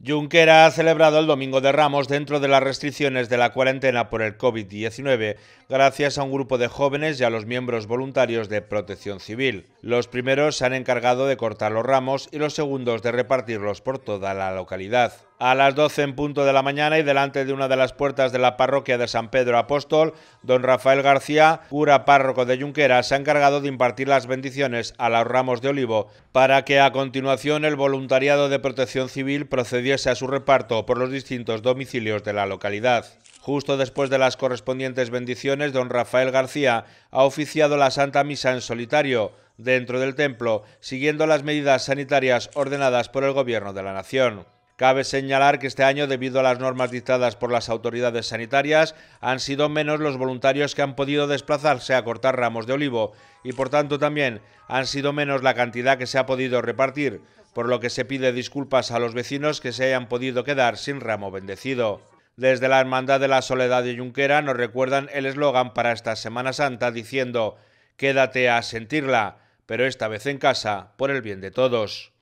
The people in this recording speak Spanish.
Junquera ha celebrado el Domingo de Ramos dentro de las restricciones de la cuarentena por el COVID-19, gracias a un grupo de jóvenes y a los miembros voluntarios de Protección Civil. Los primeros se han encargado de cortar los ramos y los segundos de repartirlos por toda la localidad. A las 12 en punto de la mañana y delante de una de las puertas de la parroquia de San Pedro Apóstol, don Rafael García, cura párroco de Junquera, se ha encargado de impartir las bendiciones a los ramos de olivo para que a continuación el voluntariado de protección civil procediera a su reparto por los distintos domicilios de la localidad. Justo después de las correspondientes bendiciones, don Rafael García ha oficiado la Santa Misa en solitario dentro del templo, siguiendo las medidas sanitarias ordenadas por el Gobierno de la Nación. Cabe señalar que este año, debido a las normas dictadas por las autoridades sanitarias, han sido menos los voluntarios que han podido desplazarse a cortar ramos de olivo y, por tanto, también han sido menos la cantidad que se ha podido repartir, por lo que se pide disculpas a los vecinos que se hayan podido quedar sin ramo bendecido. Desde la Hermandad de la Soledad de Yunquera nos recuerdan el eslogan para esta Semana Santa diciendo, quédate a sentirla, pero esta vez en casa, por el bien de todos.